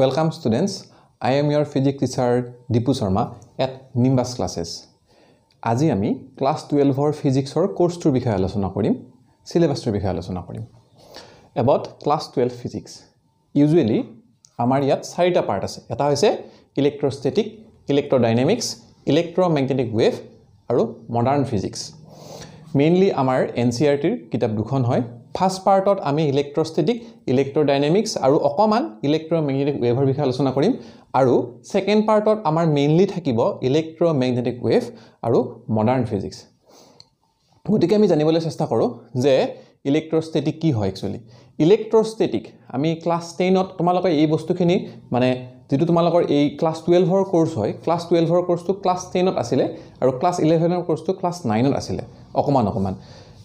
welcome students I am your physics teacher Dipu Sharma at Nimbus classes আজি আমি class টুৱেলভৰ ফিজিক্সৰ কোৰ্চটোৰ বিষয়ে আলোচনা কৰিম ছিলেবাছটোৰ বিষয়ে আলোচনা কৰিম about class twelve physics usually আমাৰ ইয়াত চাৰিটা পাৰ্ট আছে এটা হৈছে ইলেক্ট্ৰষ্টেটিক ইলেক্ট্ৰডাইনেমিক্স ইলেক্ট্ৰমেগনেটিক ৱেভ আৰু মডাৰ্ণ ফিজিক্স মেইনলি আমাৰ এন চি আৰ টিৰ কিতাপ দুখন হয় ফাৰ্ষ্ট পাৰ্টত আমি ইলেক্ট্ৰষ্টেটিক ইলেক্ট্ৰডাইনেমিক্স আৰু অকণমান ইলেক্ট্ৰ' মেগনেটিক ৱেভৰ বিষয়ে আলোচনা কৰিম আৰু ছেকেণ্ড পাৰ্টত আমাৰ মেইনলি থাকিব ইলেক্ট্ৰ' মেগনেটিক ৱেভ আৰু মডাৰ্ণ ফিজিক্স গতিকে আমি জানিবলৈ চেষ্টা কৰোঁ যে ইলেক্ট্ৰষ্টেটিক কি হয় একচুৱেলি ইলেক্ট্ৰষ্টেটিক আমি ক্লাছ টেনত তোমালোকে এই বস্তুখিনি মানে যিটো তোমালোকৰ এই ক্লাছ টুৱেলভৰ কৰ্চ হয় ক্লাছ টুৱেলভৰ কৰ্চটো ক্লাছ টেনত আছিলে আৰু ক্লাছ ইলেভেনৰ কৰ্চটো ক্লাছ নাইনত আছিলে অকণমান অকণমান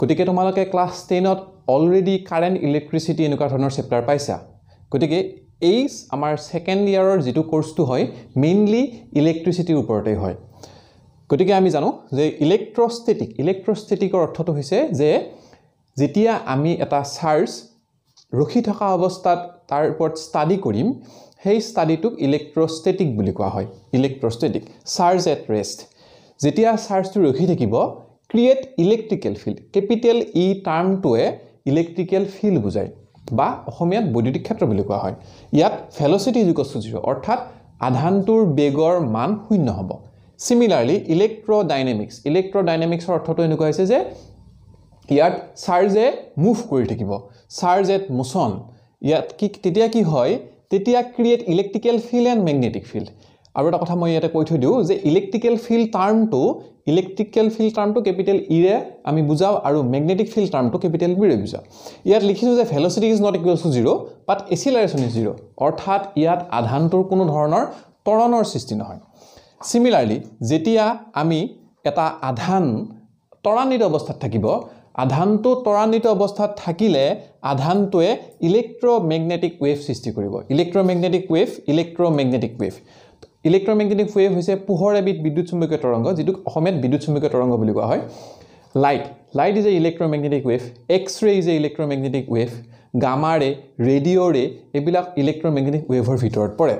গতিকে তোমালোকে ক্লাছ টেনত অলৰেডি কাৰেণ্ট ইলেক্ট্ৰিচিটি এনেকুৱা ধৰণৰ চেপ্টাৰ পাইছা গতিকে এই আমাৰ ছেকেণ্ড ইয়াৰৰ যিটো কৰ্চটো হয় মেইনলি ইলেক্ট্ৰিচিটিৰ ওপৰতেই হয় গতিকে আমি জানো যে ইলেক্ট্ৰষ্টেটিক ইলেক্ট্ৰষ্টেটিকৰ অৰ্থটো হৈছে যে যেতিয়া আমি এটা চাৰ্জ ৰখি থকা অৱস্থাত তাৰ ওপৰত ষ্টাডি কৰিম সেই ষ্টাডিটোক ইলেক্ট্ৰষ্টেটিক বুলি কোৱা হয় ইলেক্ট্ৰষ্টেটিক চাৰ্জ এট ৰেষ্ট যেতিয়া চাৰ্জটো ৰখি থাকিব create electrical field capital E টাৰ্মটোৱে ইলেক্ট্ৰিকেল ফিল্ড বুজায় বা অসমীয়াত বৈদ্যুতিক ক্ষেত্ৰ বুলি কোৱা হয় ইয়াত ফেলচিটি যুগ জিৰ' অৰ্থাৎ আধানটোৰ বেগৰ মান শূন্য হ'ব চিমিলাৰলি ইলেক্ট্ৰ ডাইনেমিক্স ইলেক্ট্ৰ ডাইনেমিক্সৰ অৰ্থটো এনেকুৱা হৈছে যে ইয়াত চাৰ্জে মুভ কৰি থাকিব চাৰ্জ এট মোচন ইয়াত কি তেতিয়া কি হয় তেতিয়া create electrical field and magnetic field আৰু এটা কথা মই ইয়াতে কৈ থৈ দিওঁ যে ইলেক্ট্ৰিকেল ফিল্ড টাৰ্মটো ইলেক্ট্ৰিকেল ফিল্ড টাৰ্মটো কেপিটেল ইৰে আমি বুজাওঁ আৰু মেগনেটিক ফিল্ড টাৰ্মটো কেপিটেল বিৰে বুজাওঁ ইয়াত লিখিছোঁ যে velocity is not equal to zero' but acceleration is zero' অৰ্থাৎ ইয়াত আধানটোৰ কোনো ধৰণৰ তৰণৰ সৃষ্টি নহয় ছিমিলাৰলি যেতিয়া আমি এটা আধান ত্বৰান্বিত অৱস্থাত থাকিব আধানটো ত্বৰান্বিত অৱস্থাত থাকিলে আধানটোৱে ইলেক্ট্ৰ মেগনেটিক ৱেভ সৃষ্টি কৰিব electromagnetic wave electromagnetic wave electromagnetic wave হৈছে পোহৰ এবিধ বিদ্যুৎ চুম্বকীয় তৰংগ যিটোক অসমীয়াত বিদ্যুৎ চুম্বকীয় তৰংগ বুলি কোৱা হয় light light is a electromagnetic wave X ray is a electromagnetic wave গামাৰে ৰেডিঅ'ৰে এইবিলাক ইলেক্ট্ৰমেগনেটিক ৱেভৰ ভিতৰত পৰে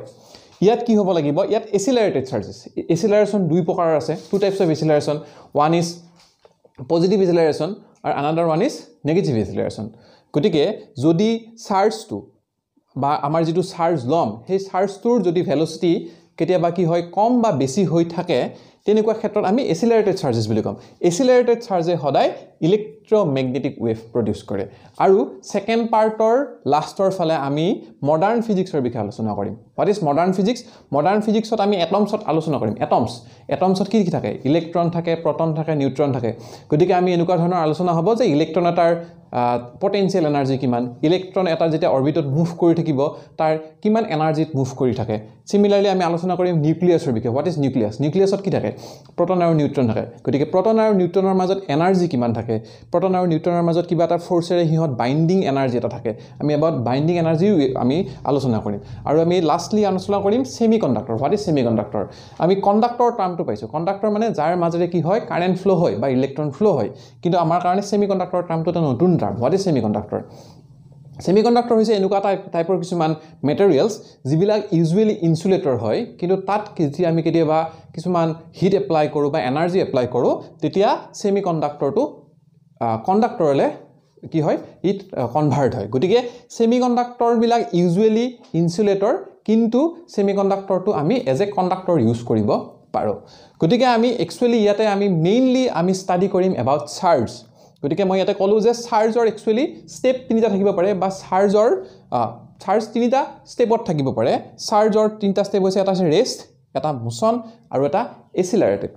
ইয়াত কি হ'ব লাগিব ইয়াত এচিলাৰেটেড চাৰ্জেছ এচিলাৰেশ্যন দুই প্ৰকাৰৰ আছে two types of acceleration one is positive acceleration আৰু another one is negative acceleration গতিকে যদি চাৰ্জটো বা আমাৰ যিটো চাৰ্জ ল'ম সেই চাৰ্জটোৰ যদি ভেলচিটি কেতিয়াবা কি হয় কম বা বেছি হৈ থাকে তেনেকুৱা ক্ষেত্ৰত আমি এচিলাৰেটেড চাৰ্জেছ বুলি ক'ম এচিলাৰেটেড চাৰ্জে সদায় ইলেক্ট্ৰমেগনেটিক ৱেভ প্ৰডিউচ কৰে আৰু ছেকেণ্ড পাৰ্টৰ লাষ্টৰ ফালে আমি মডাৰ্ণ ফিজিক্সৰ বিষয়ে আলোচনা কৰিম what is modern physics modern ফিজিক্সত আমি এটমছত আলোচনা কৰিম এটমছ এটমছত কি কি থাকে ইলেক্ট্ৰন থাকে প্ৰটন থাকে নিউট্ৰন থাকে গতিকে আমি এনেকুৱা ধৰণৰ আলোচনা হ'ব যে ইলেক্ট্ৰন এটাৰ পটেঞ্চিয়েল এনাৰ্জি কিমান ইলেক্ট্ৰন এটা যেতিয়া অৰ্বিটত মুভ কৰি থাকিব তাৰ কিমান এনাৰ্জিত মুভ কৰি থাকে চিমিলাৰলি আমি আলোচনা কৰিম নিউক্লিয়াছৰ বিষয়ে হোৱাট ইজ নিউক্লিয়াছ নিউক্লিয়াছত কি থাকে প্ৰটন আৰু নিউট্ৰন থাকে গতিকে প্ৰটন আৰু নিউট্ৰনৰ মাজত এনাৰ্জি কিমান থাকে প্ৰটন আৰু নিউট্ৰনৰ মাজত কিবা এটা ফ'ৰ্চেৰে সিহঁত বাইণ্ডিং এনাৰ্জি এটা থাকে আমি এবাৰ বাইণ্ডিং এনাৰ্জিও আমি আলোচনা কৰিম আৰু আমি লাষ্টলি আলোচনা কৰিম semiconductor what is semiconductor আমি কণ্ডাক্টৰ টাৰ্মটো পাইছোঁ কণ্ডাক্টৰ মানে যাৰ মাজেৰে কি হয় কাৰেণ্ট ফ্ল' হয় বা ইলেক্ট্ৰন ফ্ল' হয় কিন্তু আমাৰ কাৰণে চেমি কণ্ডাক্টৰ টাৰ্মটো এটা নতুন term what is semiconductor semiconductor conductor হৈছে এনেকুৱা টাইপ টাইপৰ কিছুমান মেটেৰিয়েলছ যিবিলাক ইউজুৱেলি ইনচুলেটৰ হয় কিন্তু তাত যদি আমি কেতিয়াবা কিছুমান হিট এপ্লাই কৰোঁ বা এনাৰ্জি এপ্লাই কৰোঁ তেতিয়া চেমি কণ্ডাক্টৰটো কণ্ডাক্টৰলৈ কি হয় ইট কনভাৰ্ট হয় গতিকে চেমি কণ্ডাক্টৰবিলাক ইউজুৱেলি ইনচুলেটৰ কিন্তু চেমি কণ্ডাক্টৰটো আমি এজ এ কণ্ডাক্টৰ ইউজ কৰিব পাৰোঁ গতিকে আমি একচুৱেলি ইয়াতে আমি মেইনলি আমি ষ্টাডি কৰিম এবাউট চাৰ্জ গতিকে মই ইয়াতে ক'লোঁ যে চাৰ্জৰ একচুৱেলি ষ্টেপ তিনিটা থাকিব পাৰে বা চাৰ্জৰ চাৰ্জ তিনিটা ষ্টেপত থাকিব পাৰে চাৰ্জৰ তিনিটা ষ্টেপ হৈছে এটা হৈছে ৰেষ্ট এটা মোচন আৰু এটা এচিলাৰেটেড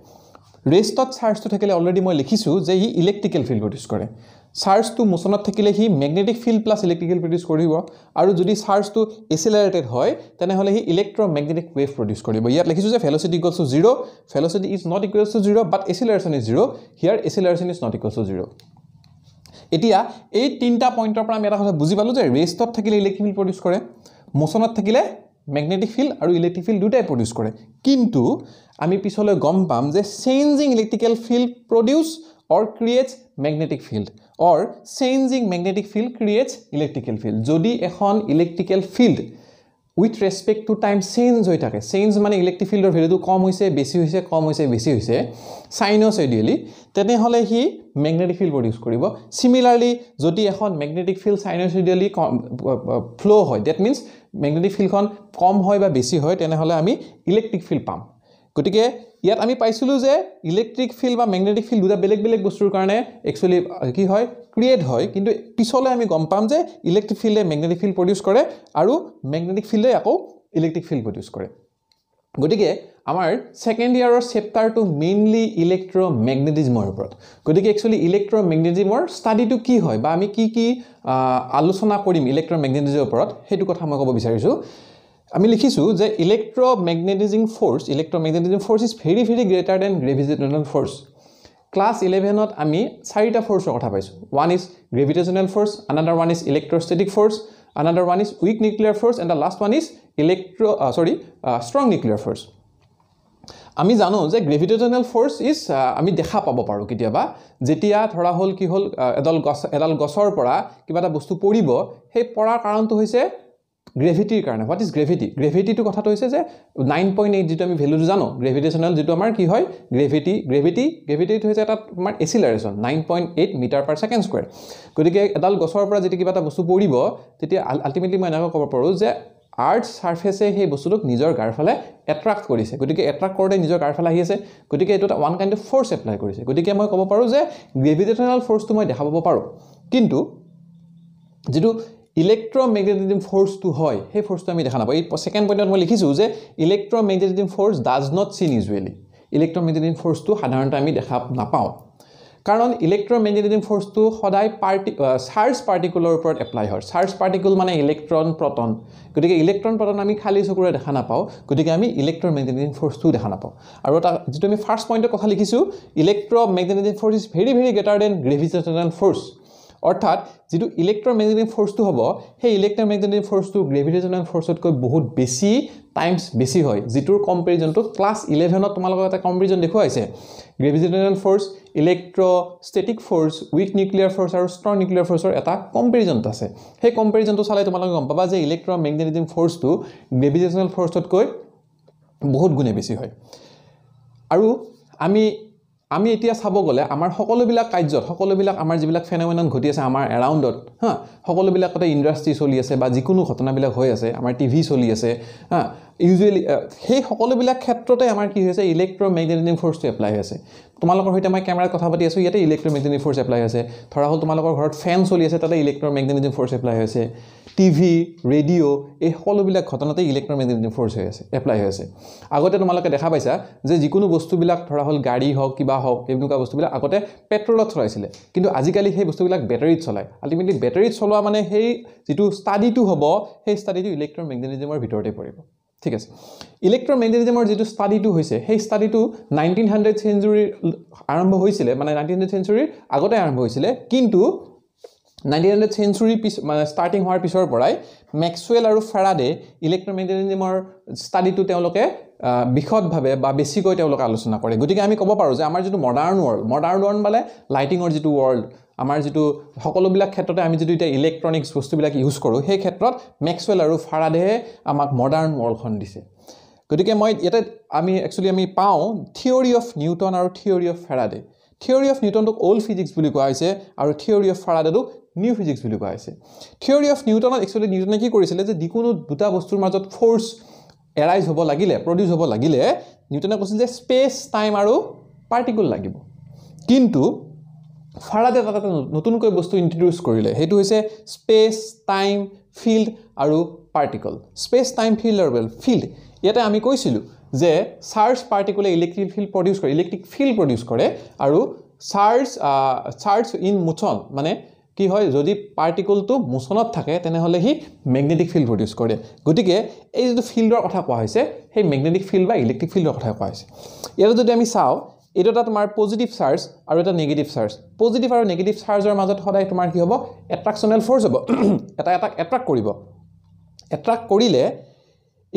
ৰেষ্টত চাৰ্জটো থাকিলে অলৰেডি মই লিখিছোঁ যে ই ইলেক্ট্ৰিকেল ফিল্ড প্ৰডিউচ কৰে চাৰ্জটো মোচনত থাকিলে সি magnetic field plus electrical produce কৰিব আৰু যদি চাৰ্জটো এচিলাৰেটেড হয় তেনেহ'লে সি ইলেক্ট্ৰমেগনেটিক ৱেভ প্ৰডিউচ কৰিব ইয়াত লিখিছোঁ যে velocity equals to zero' velocity is not equals to zero' but acceleration is zero' here acceleration is not equals to zero' এতিয়া এই তিনিটা পইণ্টৰ পৰা আমি এটা কথা বুজি পালোঁ যে ৰেষ্টত থাকিলে ইলেক্ট্ৰিক ফিল্ড প্ৰডিউচ কৰে মোচনত থাকিলে মেগনেটিক ফিল্ড আৰু ইলেক্ট্ৰিক ফিল্ড দুয়োটাই প্ৰডিউচ কৰে কিন্তু আমি পিছলৈ গম পাম যে changing electrical field produce or creates magnetic field or changing magnetic field creates electrical field যদি এখন electrical field with respect to time change হয়ে থাকে চেঞ্জ মানে ইলেকট্রিক ফিল্ডর ভ্যালুটো কম হয়েছে বেশি হয়েছে কম হয়েছে বেশি হয়েছে সাইনোসাইডিয়েলি তেনেহলে সি মেগনেটিক ফিল্ড প্রডিউস করব সিমিলারলি যদি এখন মেগনেটিক ফিল্ড সাইনোসাইডিয়েলি ফ্লো হয় দেট মিন্স মেগনেটিক ফিল্ডখন কম হয় বা বেশি হয় তেনহলে আমি ইলেকট্রিক ফিল্ড পাম গতিকে ইয়াত আমি পাইছিলোঁ যে ইলেক্ট্ৰিক ফিল্ড বা মেগনেটিক ফিল্ড দুটা বেলেগ বেলেগ বস্তুৰ কাৰণে একচুৱেলি কি হয় ক্ৰিয়েট হয় কিন্তু পিছলৈ আমি গম পাম যে ইলেক্ট্ৰিক ফিল্ডে মেগনেটিক ফিল্ড প্ৰডিউচ কৰে আৰু মেগনেটিক ফিল্ডে আকৌ ইলেক্ট্ৰিক ফিল্ড প্ৰডিউচ কৰে গতিকে আমাৰ ছেকেণ্ড ইয়াৰৰ চেপ্টাৰটো মেইনলি ইলেক্ট্ৰ' মেগনেটিজিমৰ ওপৰত গতিকে একচুৱেলি ইলেক্ট্ৰ' মেগনেটিজিমৰ ষ্টাডিটো কি হয় বা আমি কি কি আলোচনা কৰিম ইলেক্ট্ৰ' মেগনেটিজিমৰ ওপৰত সেইটো কথা মই ক'ব বিচাৰিছোঁ আমি লিখিছোঁ যে electromagnetism force electromagnetism force is very very greater than gravitational force class ইলেভেনত আমি চাৰিটা ফ'ৰ্চৰ কথা পাইছোঁ one is gravitational force another one is electrostatic force another one is weak nuclear force and the last one is electro sorry strong nuclear force আমি জানো যে gravitational force is আমি দেখা পাব পাৰোঁ কেতিয়াবা যেতিয়া ধৰা হ'ল কি হ'ল uh, এডাল গছ এডাল গছৰ পৰা কিবা এটা বস্তু পৰিব সেই পৰাৰ কাৰণটো হৈছে গ্ৰেভিটিৰ কাৰণে হোৱাট ইজ গ্ৰেভিটি গ্ৰেভিটিটো কথাটো হৈছে যে নাইন পইণ্ট এইট যিটো আমি ভেলুটো জানো গ্ৰেভিটেশ্যনেল যিটো আমাৰ কি হয় গ্ৰেভিটি গ্ৰেভিটি গ্ৰেভিটিটো হৈছে এটা আমাৰ acceleration nine point eight metre per second square গতিকে এডাল গছৰ পৰা যেতিয়া কিবা এটা বস্তু পৰিব তেতিয়া আল্টিমেটলি মই এনেকুৱা ক'ব পাৰোঁ যে আৰ্থ ছাৰ্ফেচে সেই বস্তুটোক নিজৰ গাৰফালে এট্ৰাক্ট কৰিছে গতিকে এট্ৰাক্ট কৰোঁতে নিজৰ গাৰফালে আহি আছে গতিকে এইটো এটা one kind of force apply কৰিছে গতিকে মই ক'ব পাৰোঁ যে গ্ৰেভিটেশ্যনেল ফ'ৰ্চটো মই দেখা পাব পাৰোঁ কিন্তু যিটো ইলেক্ট্ৰমেগনেটিজিম ফ'ৰ্চটো হয় সেই ফ'ৰ্চটো আমি দেখা নাপাওঁ এই ছেকেণ্ড পইণ্টত মই লিখিছোঁ যে electromagnetism force does not seen usually electromagnetism ফ'ৰ্চটো সাধাৰণতে আমি দেখা নাপাওঁ কাৰণ ইলেক্ট্ৰমেগনেটিজিম ফ'ৰ্চটো সদায় পাৰ্টি চাৰ্জ পাৰ্টিকুলৰ ওপৰত এপ্লাই হয় চাৰ্জ পাৰ্টিকুল মানে ইলেক্ট্ৰন প্ৰটন গতিকে ইলেক্ট্ৰন প্ৰটন আমি খালী চকুৰে দেখা নাপাওঁ গতিকে আমি ইলেক্ট্ৰমেগনেটিজিম ফ'ৰ্চটোও দেখা নাপাওঁ আৰু এটা যিটো আমি ফাৰ্ষ্ট পইণ্টৰ কথা লিখিছোঁ electromagnetism force is very very greater than gravitational force অৰ্থাৎ যিটো ইলেক্ট্ৰমেগনেটিক ফ'ৰ্চটো হ'ব সেই ইলেক্ট্ৰমেগনেটিক ফ'ৰ্চটো গ্ৰেভিটেশ্যনেল ফ'ৰ্চতকৈ বহুত বেছি টাইমছ বেছি হয় যিটোৰ কম্পেৰিজনটো ক্লাছ ইলেভেনত তোমালোকক এটা কম্পেৰিজন দেখুৱাইছে gravitational force electrostatic force weak nuclear force আৰু ষ্ট্ৰং নিউক্লিয়াৰ ফ'ৰ্চৰ এটা কম্পেৰিজনটো আছে সেই কম্পেৰিজনটো চালে তোমালোকে গম পাবা যে ইলেক্ট্ৰ' ইলেক্ট্ৰমেগনেটিক ফ'ৰ্চটো গ্ৰেভিটেশ্যনেল ফ'ৰ্চতকৈ বহুত গুণে বেছি হয় আৰু আমি আমি এতিয়া চাব গ'লে আমাৰ সকলোবিলাক কাৰ্যত সকলোবিলাক আমাৰ যিবিলাক ফেনমেনন ঘটি আছে আমাৰ এৰাউণ্ডত হা সকলোবিলাকতে ইণ্ডাষ্ট্ৰী চলি আছে বা যিকোনো ঘটনাবিলাক হৈ আছে আমাৰ টিভি চলি আছে হা ইউজুৱেলি সেই সকলোবিলাক ক্ষেত্ৰতে আমাৰ কি হৈছে ইলেক্ট্ৰ' ইলেক্ট্ৰ'মেগনেটিক ফ'ৰ্চটো এপ্লাই হৈছে তোমালোকৰ সৈতে মই কেমেৰাত কথা পাতি আছোঁ ইয়াতে ইলেক্ট্ৰ' মেগনেটিক ফ'ৰ্চ এপ্লাই হৈছে ধৰা হ'ল তোমালোকৰ ঘৰত ফেন চলি আছে তাতে ইলেক্ট্ৰ' ইলেক্ট্ৰ'মেগনেটিক ফ'ৰ্চ এপ্লাই হৈছে আছে টি ভি ৰেডিঅ' এই সকলোবিলাক ঘটনাতে মেগনেটিক ফ'ৰ্চ হৈ আছে এপ্লাই হৈ আছে আগতে তোমালোকে দেখা পাইছা যে যিকোনো বস্তুবিলাক ধৰা হ'ল গাড়ী হওক কিবা হওক এনেকুৱা বস্তুবিলাক আগতে পেট্ৰলত চলাইছিলে কিন্তু আজিকালি সেই বস্তুবিলাক বেটাৰীত চলায় আল্টিমেটলি বেটাৰীত চলোৱা মানে সেই যিটো ষ্টাডিটো হ'ব সেই ষ্টাডিটো ইলেক্ট্ৰ মেগনেটিজিমৰ ভিতৰতে পৰিব ঠিক আছে ইলেক্ট্ৰ ইলেক্ট্ৰমেগনেটিজিমৰ যিটো ষ্টাডিটো হৈছে সেই ষ্টাডিটো নাইনটিন হাণ্ড্ৰেড চেঞ্চুৰী আৰম্ভ হৈছিলে মানে নাইনটিন হাণ্ড্ৰেড চেঞ্চুৰীৰ আগতে আৰম্ভ হৈছিলে কিন্তু নাইনটিন হাণ্ড্ৰেড চেঞ্চুৰী পিছ মানে ষ্টাৰ্টিং হোৱাৰ পিছৰ পৰাই মেক্সুৱেল আৰু ফেৰাডে ইলেক্ট্ৰ ইলেক্ট্ৰমেগনেটিজিমৰ ষ্টাডিটো তেওঁলোকে বিশদভাৱে বা বেছিকৈ তেওঁলোকে আলোচনা কৰে গতিকে আমি ক'ব পাৰোঁ যে আমাৰ যিটো মডাৰ্ণ ৱৰ্ল্ড মডাৰ্ণ ৱৰ্ল্ড মানে লাইটিঙৰ যিটো ৱৰ্ল্ড আমাৰ যিটো সকলোবিলাক ক্ষেত্ৰতে আমি যিটো এতিয়া ইলেক্ট্ৰনিকছ বস্তুবিলাক ইউজ কৰোঁ সেই ক্ষেত্ৰত মেক্সুৱেল আৰু ফাৰাডেহে আমাক মডাৰ্ণ ৱৰ্ল্ডখন দিছে গতিকে মই ইয়াতে আমি একচুৱেলি আমি পাওঁ থিয়ৰী অফ নিউটন আৰু theory of Faraday theory of নিউটনটোক অ'ল্ড ফিজিক্স বুলি কোৱা হৈছে আৰু থিয়ৰী অফ ফাৰাডেটোক নিউ ফিজিক্স বুলি কোৱা হৈছে থিয়ৰী অফ নিউটনত একচুৱেলি নিউটনে কি কৰিছিলে যে যিকোনো দুটা বস্তুৰ মাজত ফ'ৰ্চ এৰাইজ হ'ব লাগিলে প্ৰডিউচ হ'ব লাগিলে নিউটনে কৈছিল যে স্পেচ টাইম আৰু পাৰ্টিকুল লাগিব কিন্তু ফাৰাদে তাত এটা নতুনকৈ বস্তু ইণ্ট্ৰডিউচ কৰিলে সেইটো হৈছে স্পেচ টাইম ফিল্ড আৰু পাৰ্টিকল স্পেচ টাইম ফিল্ড আৰু ফিল্ড ইয়াতে আমি কৈছিলোঁ যে চাৰ্জ পাৰ্টিকুলে ইলেক্ট্ৰিক ফিল্ড প্ৰডিউচ কৰে ইলেক্ট্ৰিক ফিল্ড প্ৰডিউচ কৰে আৰু চাৰ্জ চাৰ্জ ইন মোচন মানে কি হয় যদি পাৰ্টিকলটো মোচনত থাকে তেনেহ'লে সি মেগনেটিক ফিল্ড প্ৰডিউচ কৰে গতিকে এই যিটো ফিল্ডৰ কথা কোৱা হৈছে সেই মেগনেটিক ফিল্ড বা ইলেক্ট্ৰিক ফিল্ডৰ কথা কোৱা হৈছে ইয়াতে যদি আমি চাওঁ এইটো এটা তোমাৰ পজিটিভ চাৰ্জ আৰু এটা নিগেটিভ চাৰ্জ পজিটিভ আৰু নিগেটিভ চাৰ্জৰ মাজত সদায় তোমাৰ কি হ'ব এট্ৰাকশ্যনেল ফ'ৰ্চ হ'ব এটা এটা এট্ৰাক্ট কৰিব এট্ৰাক্ট কৰিলে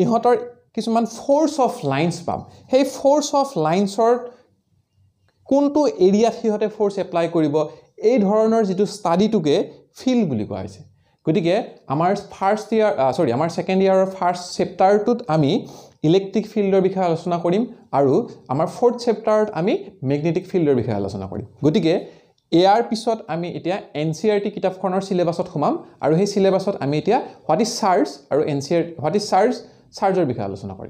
ইহঁতৰ কিছুমান ফ'ৰ্চ অফ লাইনছ পাম সেই ফ'ৰ্চ অফ লাইনছৰ কোনটো এৰিয়াত সিহঁতে ফ'ৰ্চ এপ্লাই কৰিব এই ধৰণৰ যিটো ষ্টাডিটোকে ফিল্ড বুলি কোৱা হৈছে গতিকে আমাৰ ফাৰ্ষ্ট ইয়াৰ চৰি আমাৰ ছেকেণ্ড ইয়াৰৰ ফাৰ্ষ্ট চেপ্টাৰটোত আমি ইলেক্ট্ৰিক ফিল্ডৰ বিষয়ে আলোচনা কৰিম আৰু আমাৰ ফৰ্থ চেপ্টাৰত আমি মেগনেটিক ফিল্ডৰ বিষয়ে আলোচনা কৰিম গতিকে ইয়াৰ পিছত আমি এতিয়া এন চি আৰ টি কিতাপখনৰ চিলেবাছত সোমাম আৰু সেই চিলেবাছত আমি এতিয়া হোৱাট ইজ চাৰ্জ আৰু N C R what is charge চাৰ্জৰ বিষয়ে আলোচনা কৰিম